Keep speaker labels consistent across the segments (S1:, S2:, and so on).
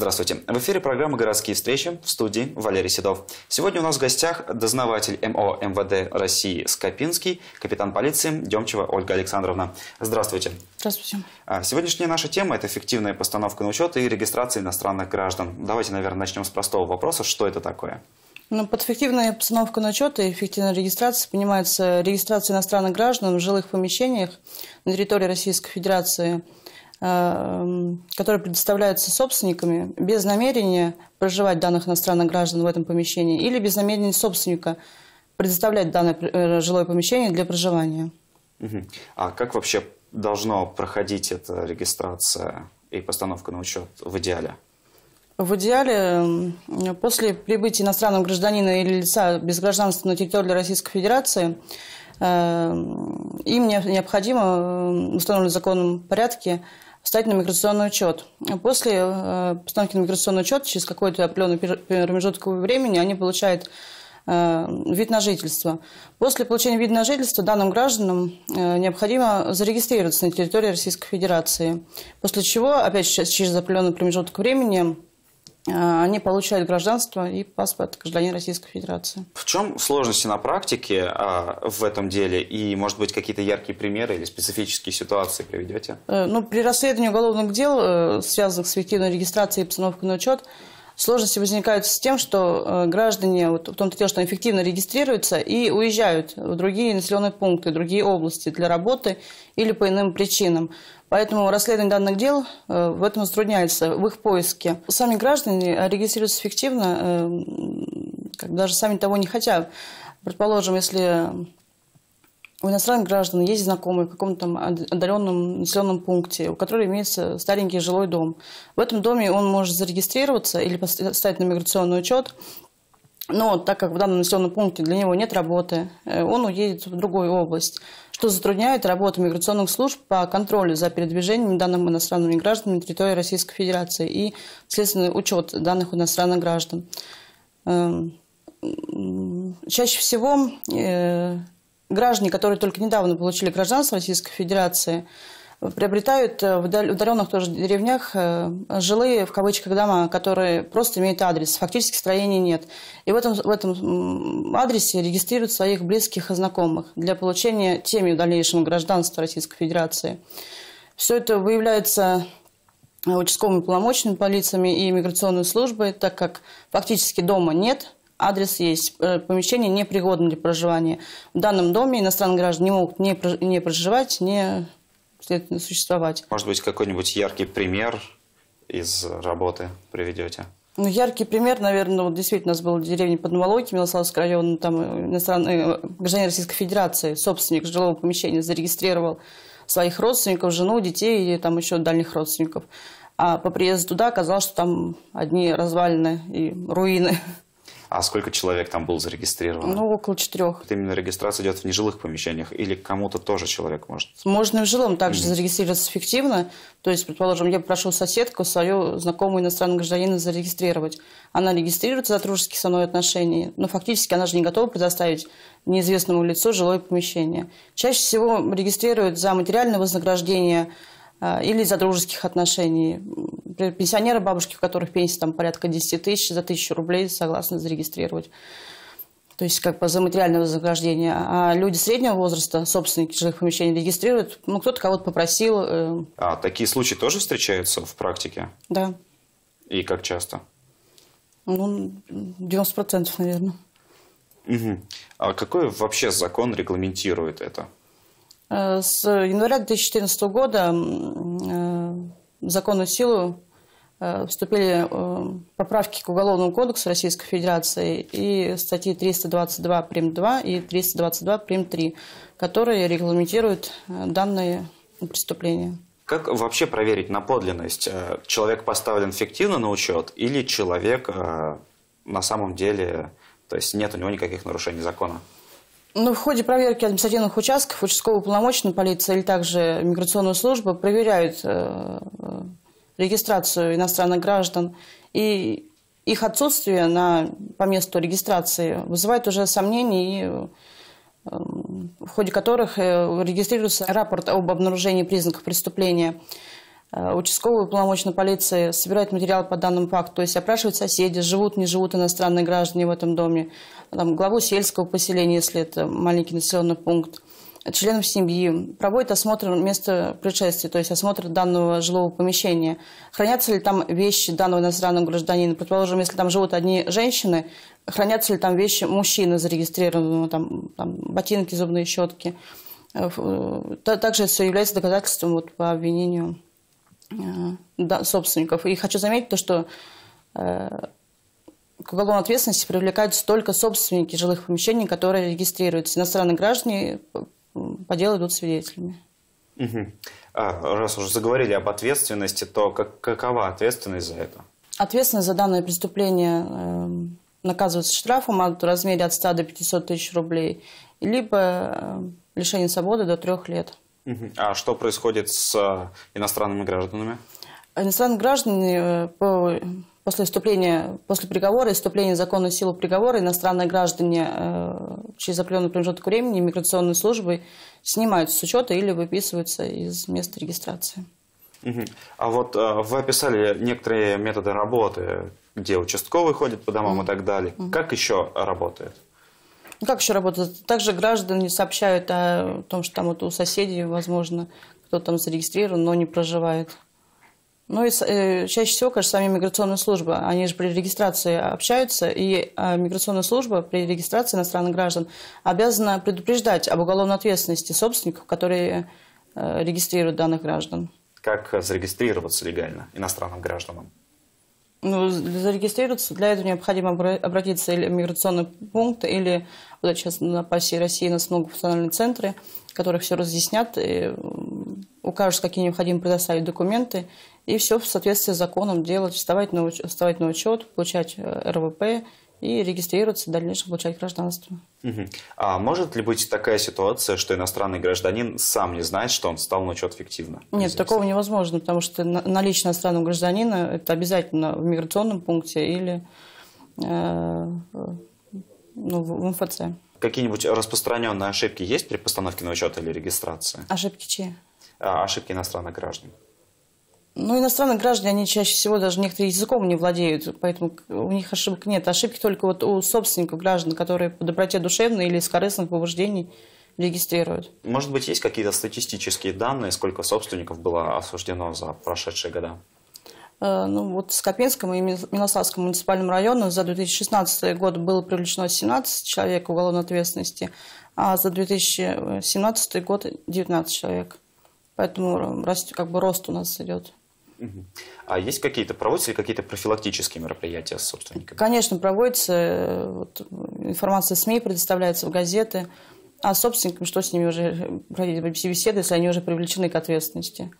S1: Здравствуйте. В эфире программа «Городские встречи» в студии Валерий Седов. Сегодня у нас в гостях дознаватель МО МВД России Скопинский, капитан полиции Демчева Ольга Александровна. Здравствуйте. Здравствуйте. А, сегодняшняя наша тема – это эффективная постановка на учет и регистрация иностранных граждан. Давайте, наверное, начнем с простого вопроса. Что это такое?
S2: Ну, под эффективной постановкой на учет и эффективной регистрацией понимается регистрация иностранных граждан в жилых помещениях на территории Российской Федерации – Эм, которые предоставляются собственниками без намерения проживать данных иностранных граждан в этом помещении или без намерения собственника предоставлять данное э, жилое помещение для проживания.
S1: А как вообще должно проходить эта регистрация и постановка на учет в идеале?
S2: В идеале эм, после прибытия иностранного гражданина или лица без гражданства на территорию Российской Федерации эм, им необходимо в установленном законном порядке встать на миграционный учет. После э, постановки на миграционный учет через какой-то определенный промежуток времени они получают э, вид на жительство. После получения вида на жительство данным гражданам э, необходимо зарегистрироваться на территории Российской Федерации, после чего, опять же, через определенный промежуток времени Э, они получают гражданство и паспорт гражданина Российской Федерации.
S1: В чем сложности на практике а, в этом деле? И, может быть, какие-то яркие примеры или специфические ситуации приведете?
S2: Э, ну, при расследовании уголовных дел, э, связанных с фиктивной регистрацией и постановкой на учет, Сложности возникают с тем, что э, граждане, вот в том-то дело, что они эффективно регистрируются и уезжают в другие населенные пункты, другие области для работы или по иным причинам. Поэтому расследование данных дел э, в этом затрудняется, в их поиске. Сами граждане регистрируются эффективно, э, даже сами того не хотя. Предположим, если у иностранных граждан есть знакомые в каком-то там отдаленном населенном пункте, у которого имеется старенький жилой дом. В этом доме он может зарегистрироваться или поставить на миграционный учет, но так как в данном населенном пункте для него нет работы, э, он уедет в другую область, что затрудняет работу миграционных служб по контролю за передвижением данных иностранными гражданами на территории Российской Федерации и следственный учет данных иностранных граждан. Эм, чаще всего э, граждане, которые только недавно получили гражданство Российской Федерации, приобретают э, в удаленных тоже деревнях э, жилые, в кавычках, дома, которые просто имеют адрес, фактически строений нет. И в этом, в этом адресе регистрируют своих близких и знакомых для получения теми в дальнейшем гражданства Российской Федерации. Все это выявляется участковыми полномочными полициями и миграционной службой, так как фактически дома нет – адрес есть, э, помещение непригодно для проживания. В данном доме иностранные граждане не могут не проживать, не существовать.
S1: Может быть, какой-нибудь яркий пример из работы приведете?
S2: Ну, яркий пример, наверное, вот действительно у нас была деревня под Новолоки, Милославский район, там э, иностранный э, гражданин Российской Федерации, собственник жилого помещения, зарегистрировал своих родственников, жену, детей и там еще дальних родственников. А по приезду туда оказалось, что там одни развалины и руины.
S1: А сколько человек там было зарегистрировано? Ну,
S2: около четырех.
S1: Это именно регистрация идет в нежилых помещениях или кому-то тоже человек может?
S2: Можно и в жилом также mm-hmm. зарегистрироваться фиктивно. То есть, предположим, я прошу соседку, свою знакомую иностранную гражданина зарегистрировать. Она регистрируется за дружеские со мной отношения, но фактически она же не готова предоставить неизвестному лицу жилое помещение. Чаще всего регистрируют за материальное вознаграждение а, или за дружеских отношений. Например, пенсионеры, бабушки, у которых пенсия там порядка 10 тысяч, за тысячу рублей согласны зарегистрировать. То есть как бы за материальное вознаграждение. А люди среднего возраста, собственники жилых помещений, регистрируют. Ну, кто-то кого-то попросил. Э...
S1: А такие случаи тоже встречаются в практике? Да. И как часто?
S2: Ну, 90%, наверное.
S1: Угу. А какой вообще закон регламентирует это?
S2: Э, с января 2014 года э, закон в силу Э, вступили э, поправки к Уголовному кодексу Российской Федерации и статьи 322 прим. 2 и 322 прим. 3, которые регламентируют э, данные преступления.
S1: Как вообще проверить на подлинность? Человек поставлен фиктивно на учет или человек на самом деле, то есть нет у него никаких нарушений закона?
S2: Ну, в ходе проверки административных участков участковый полномочный полиции или также миграционную службу проверяют регистрацию иностранных граждан. И их отсутствие на, по месту регистрации вызывает уже сомнения, и, эм, в ходе которых э, регистрируется рапорт об обнаружении признаков преступления. Э, участковый полномочной полиции собирает материал по данному факту, то есть опрашивает соседей, живут, не живут иностранные граждане в этом доме, там, главу сельского поселения, если это маленький населенный пункт – членов семьи, проводят осмотр места происшествия, то есть осмотр данного жилого помещения. Хранятся ли там вещи данного иностранного гражданина? Предположим, если там живут одни женщины, хранятся ли там вещи мужчины зарегистрированного, там, там ботинки, зубные щетки? Э, э, также все является доказательством вот, по обвинению э, собственников. И хочу заметить то, что к уголовной ответственности привлекаются только собственники жилых помещений, которые регистрируются. Иностранные граждане по делу идут свидетелями.
S1: Угу. А, раз уже заговорили об ответственности, то как, какова ответственность за это?
S2: Ответственность за данное преступление э, наказывается штрафом от, в размере от 100 до 500 тысяч рублей, либо э, лишение свободы до трех лет.
S1: Угу. А что происходит с э, иностранными гражданами?
S2: Иностранные граждане э, по после вступления, после приговора и вступления законную силу приговора иностранные граждане э, через определенный промежуток времени миграционной службой снимаются с учета или выписываются из места регистрации.
S1: Угу. А вот э, вы описали некоторые методы работы, где участковый ходит по домам угу. и так далее. Угу. Как еще работает?
S2: Ну, как еще работает? Также граждане сообщают о том, что там вот у соседей, возможно, кто там зарегистрирован, но не проживает. Ну и э, чаще всего, конечно, сами миграционные службы, они же при регистрации общаются, и э, миграционная служба при регистрации иностранных граждан обязана предупреждать об уголовной ответственности собственников, которые э, регистрируют данных граждан.
S1: Как зарегистрироваться легально иностранным гражданам?
S2: Ну, зарегистрироваться для этого необходимо обратиться или в миграционный пункт, или вот сейчас на пассе России у нас многофункциональные центры, в которых все разъяснят, и укажут, какие необходимо предоставить документы, и все в соответствии с законом делать, вставать на, уч- вставать на учет, получать э, РВП и регистрироваться, в дальнейшем получать гражданство.
S1: Угу. А может ли быть такая ситуация, что иностранный гражданин сам не знает, что он стал на учет фиктивно?
S2: Нет, такого невозможно, потому что наличие иностранного гражданина – это обязательно в миграционном пункте или э, ну, в МФЦ.
S1: Какие-нибудь распространенные ошибки есть при постановке на учет или регистрации?
S2: Ошибки чьи?
S1: А, ошибки иностранных граждан.
S2: Ну, иностранные граждане, они чаще всего даже некоторые языком не владеют, поэтому у них ошибок нет. Ошибки только вот у собственников граждан, которые по доброте душевной или из корыстных побуждений регистрируют.
S1: Может быть, есть какие-то статистические данные, сколько собственников было осуждено за прошедшие года?
S2: Э, ну, вот Скопинскому и Милославскому муниципальному району за 2016 год было привлечено 17 человек уголовной ответственности, а за 2017 год 19 человек. Поэтому как бы рост у нас идет.
S1: А есть какие-то, проводятся ли какие-то профилактические мероприятия с собственниками?
S2: Конечно, проводятся. Э, вот, информация СМИ предоставляется в газеты. А собственникам что с ними уже проводить беседы, если они уже привлечены к ответственности?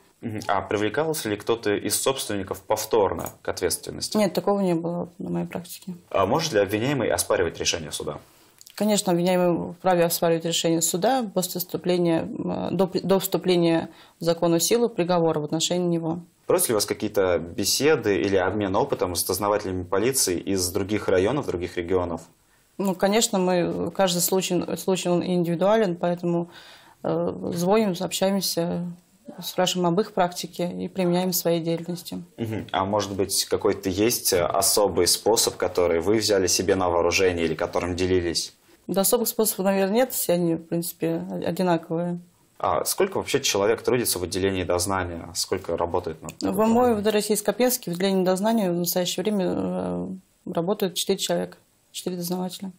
S1: А привлекался ли кто-то из собственников повторно к ответственности?
S2: Нет, такого не было на моей практике.
S1: А может ли обвиняемый оспаривать решение суда?
S2: Конечно, обвиняемый вправе оспаривать решение суда после вступления, до, до вступления в закон в силу приговора в отношении него.
S1: Проводят у вас какие-то беседы или обмен опытом с дознавателями полиции из других районов, других регионов?
S2: Ну, конечно, мы, каждый случай, случай он индивидуален, поэтому э, звоним, общаемся, спрашиваем об их практике и применяем в своей деятельности.
S1: Угу. А может быть, какой-то есть особый способ, который вы взяли себе на вооружение или которым делились?
S2: Да особых способов, наверное, нет, все они, в принципе, одинаковые.
S1: А сколько вообще человек трудится в отделении дознания? Сколько работает над
S2: В МОИ в Российско-Копенске в отделении дознания в настоящее время э, работают 4 человека, 4 дознавателя.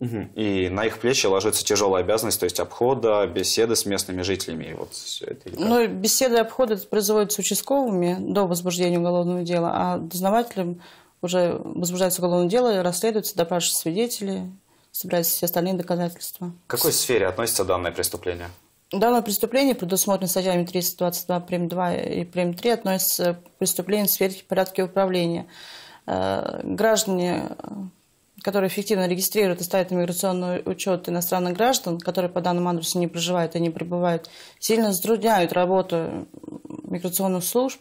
S1: Угу. И на их плечи ложится тяжелая обязанность, то есть обхода, беседы с местными жителями. И вот все это
S2: ну, беседы и обходы производятся участковыми до возбуждения уголовного дела, а дознавателям уже возбуждается уголовное дело, расследуются, допрашиваются свидетели, собирались все остальные доказательства.
S1: К какой сфере относится данное преступление?
S2: Данное преступление, предусмотрено статьями 322 прим. 2 и прим. 3, относится к преступлению в сфере порядка управления. Э, граждане, которые эффективно регистрируют и ставят иммиграционный учет иностранных граждан, которые по данному адресу не проживают и не пребывают, сильно затрудняют работу миграционных служб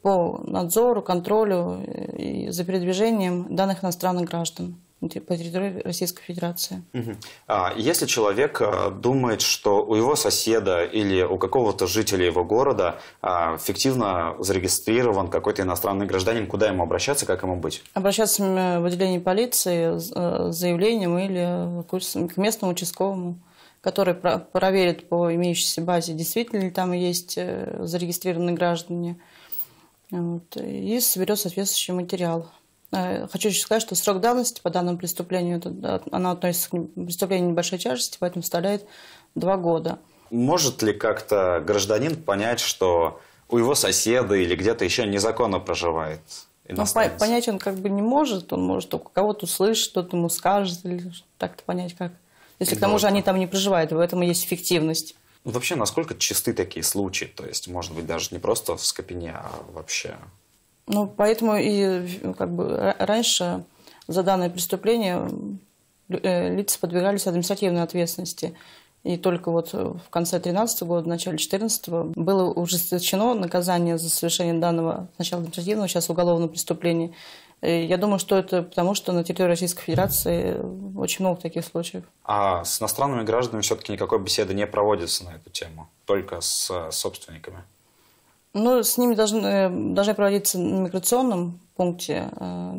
S2: по надзору, контролю и за передвижением данных иностранных граждан по ну, территории типа, Российской Федерации.
S1: А если человек э, думает, что у его соседа или у какого-то жителя его города а, фиктивно зарегистрирован какой-то иностранный гражданин, куда ему обращаться, как ему быть?
S2: Обращаться в отделение полиции э, с заявлением или к местному участковому который проверит по имеющейся базе, действительно ли там есть э, зарегистрированные граждане, вот, и соберет соответствующий материал. Э, хочу еще сказать, что срок давности по данному преступлению, она относится к преступлению небольшой тяжести, поэтому составляет два года.
S1: Может ли как-то гражданин понять, что у его соседа или где-то еще незаконно проживает ну, иностранец? понять
S2: он как бы не может, он может только кого-то услышать, что то ему скажет, или так-то понять как. Если к тому же они там не проживают, в этом и
S1: есть эффективность. Вообще, насколько чисты такие случаи? То есть, может быть, даже не просто в Скопине, а вообще
S2: ну, поэтому и э, как бы раньше за данное преступление э, лица подвергались административной ответственности. И только вот в конце 2013 года, в начале 2014 было ужесточено наказание за совершение данного сначала административного, сейчас уголовного преступления. Э, я думаю, что это потому, что на территории Российской Федерации очень много таких случаев.
S1: А с иностранными гражданами все-таки никакой беседы не проводится на эту тему, только с собственниками?
S2: Ну, с ними должны, э, должны проводиться на миграционном пункте э,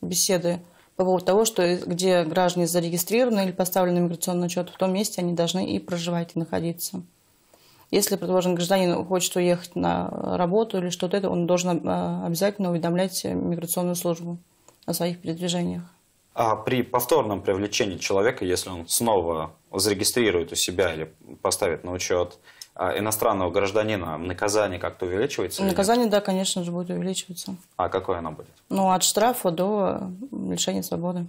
S2: беседы по поводу того, что где граждане зарегистрированы или поставлены на миграционный учет, в том месте они должны и проживать, и находиться. Если, предположим, гражданин хочет уехать на работу или что-то это, он должен э, обязательно уведомлять миграционную службу о своих передвижениях.
S1: А при повторном привлечении человека, если он снова зарегистрирует у себя или поставит на учет а иностранного гражданина наказание как-то увеличивается? Наказание,
S2: да, конечно же, будет увеличиваться.
S1: А какое оно будет?
S2: Ну, от штрафа до лишения свободы.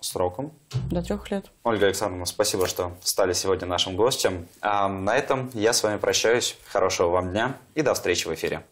S2: Сроком? До трех лет.
S1: Ольга Александровна, спасибо, что стали сегодня нашим гостем. А на этом я с вами прощаюсь. Хорошего вам дня и до встречи в эфире.